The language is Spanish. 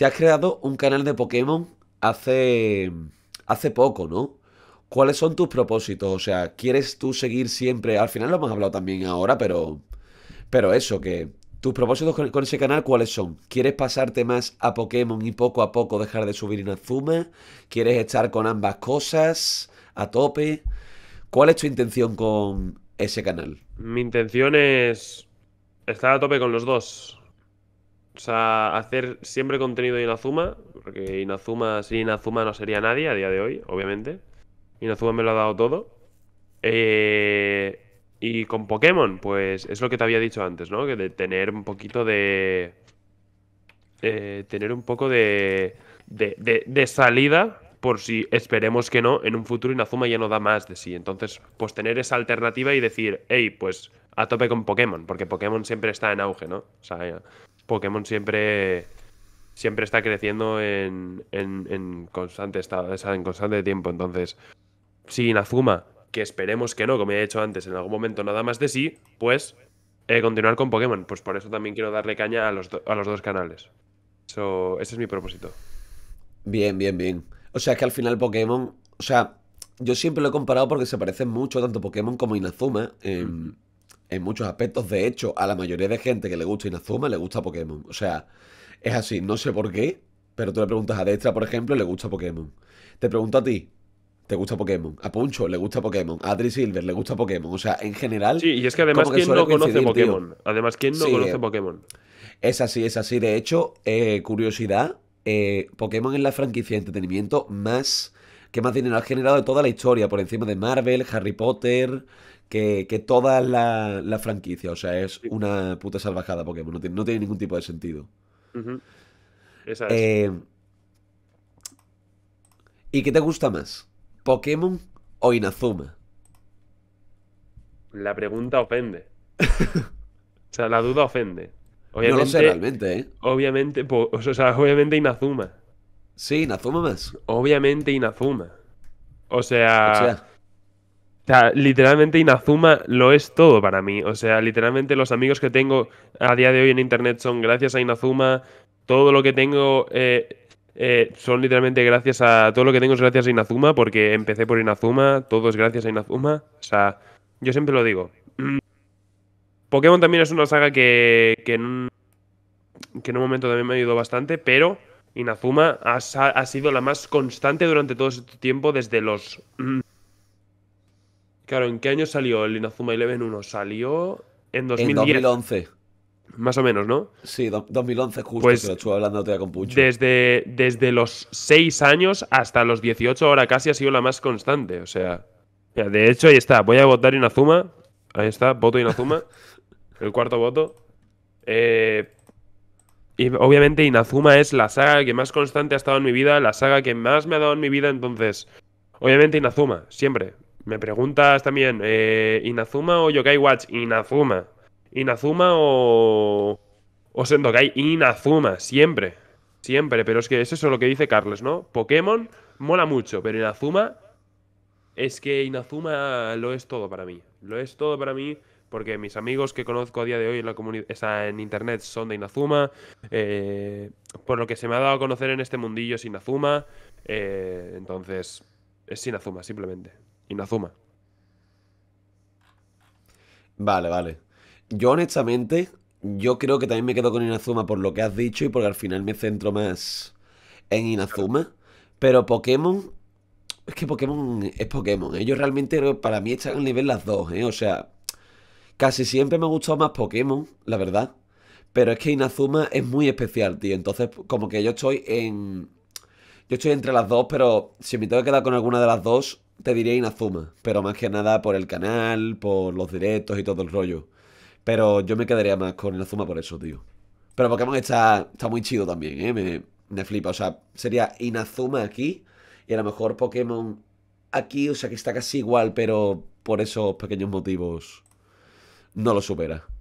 Te has creado un canal de Pokémon hace, hace poco, ¿no? ¿Cuáles son tus propósitos? O sea, ¿quieres tú seguir siempre? Al final lo hemos hablado también ahora, pero, pero eso, que tus propósitos con, ese canal, ¿cuáles son? ¿Quieres pasarte más a Pokémon y poco a poco dejar de subir Inazuma? ¿Quieres estar con ambas cosas a tope? ¿Cuál es tu intención con ese canal? Mi intención es estar a tope con los dos. O sea, hacer siempre contenido de Inazuma, porque Inazuma, sin Inazuma no sería nadie a día de hoy, obviamente. Inazuma me lo ha dado todo. Eh, y con Pokémon, pues es lo que te había dicho antes, ¿no? Que de tener un poquito de... tener un poco de de, salida por si esperemos que no, en un futuro Inazuma ya no da más de sí. Entonces, pues tener esa alternativa y decir, hey, pues a tope con Pokémon, porque Pokémon siempre está en auge, ¿no? O sea, Pokémon siempre, siempre está creciendo en, en, constante estado, en constante tiempo. Entonces, si Inazuma, que esperemos que no, como he dicho antes, en algún momento nada más de sí, pues eh, continuar con Pokémon. Pues por eso también quiero darle caña a los, a los dos canales. Eso, ese es mi propósito. Bien, bien, bien. O sea que al final Pokémon, o sea, yo siempre lo he comparado porque se parecen mucho tanto Pokémon como Inazuma. Em, mm en muchos aspectos. De hecho, a la mayoría de gente que le gusta Inazuma le gusta Pokémon. O sea, es así, no sé por qué, pero tú le preguntas a Destra, por ejemplo, le gusta Pokémon. Te pregunto a ti, ¿te gusta Pokémon? A Puncho, le gusta Pokémon. A Adri Silver, le gusta Pokémon. O sea, en general. Sí, y es que además, ¿quién no conoce Pokémon? Además, ¿quién no conoce eh, Pokémon? Es así, es así. De hecho, eh, curiosidad, eh, Pokémon es la franquicia de entretenimiento más que más dinero ha generado de toda la historia, por encima de Marvel, Harry Potter, que, toda la, franquicia. O sea, es una puta salvajada Pokémon. No tiene, ningún tipo de sentido. Esa es. Eh, ¿Y qué te gusta más? ¿Pokémon o Inazuma? La pregunta ofende. o sea, la duda ofende. Obviamente, no lo sé realmente, ¿eh? Obviamente, obviamente Inazuma. Sí, Inazuma más. Obviamente Inazuma. o sea o sea, literalmente Inazuma lo es todo para mí. O sea, literalmente los amigos que tengo a día de hoy en internet son gracias a Inazuma. Todo lo que tengo eh, eh, son literalmente gracias a. Todo lo que tengo es gracias a Inazuma, porque empecé por Inazuma, todo es gracias a Inazuma. O sea, yo siempre lo digo. Mm. Pokémon también es una saga que, que, en, un, que en un momento también me ayudado bastante, pero Inazuma ha, ha sido la más constante durante todo este tiempo, desde los mm, Claro, ¿en qué año salió el Inazuma Eleven 1? Salió en En 2011. Más o menos, ¿no? Sí, 2011 justo, pues hablando con Pucho. Desde, desde los 6 años hasta los 18, ahora casi ha sido la más constante, o sea... De hecho, ahí está, voy a votar Inazuma. Ahí está, voto Inazuma. el cuarto voto. Eh, y obviamente Inazuma es la saga que más constante ha estado en mi vida, la saga que más me ha dado en mi vida, entonces... Obviamente Inazuma, siempre. Me preguntas también, eh, ¿Inazuma o Yokai Watch? Inazuma. Inazuma o. O Sendokai. Inazuma, siempre. Siempre, pero es que es eso lo que dice Carlos, ¿no? Pokémon mola mucho, pero Inazuma. Es que Inazuma lo es todo para mí. Lo es todo para mí porque mis amigos que conozco a día de hoy en la comunidad, en internet son de Inazuma. Eh, por lo que se me ha dado a conocer en este mundillo es Inazuma. Eh, entonces, es Inazuma, simplemente. Inazuma. Vale, vale. Yo honestamente, yo creo que también me quedo con Inazuma por lo que has dicho y porque al final me centro más en Inazuma. Pero Pokémon, es que Pokémon es Pokémon. Ellos ¿eh? realmente para mí están al nivel las dos, ¿eh? O sea, casi siempre me ha gustado más Pokémon, la verdad. Pero es que Inazuma es muy especial, tío. Entonces, como que yo estoy en... Yo estoy entre las dos, pero si me tengo que quedar con alguna de las dos, te diría Inazuma, pero más que nada por el canal, por los directos y todo el rollo. Pero yo me quedaría más con Inazuma por eso, tío. Pero Pokémon está, está muy chido también, ¿eh? Me, me flipa, o sea, sería Inazuma aquí y a lo mejor Pokémon aquí, o sea, que está casi igual, pero por esos pequeños motivos no lo supera.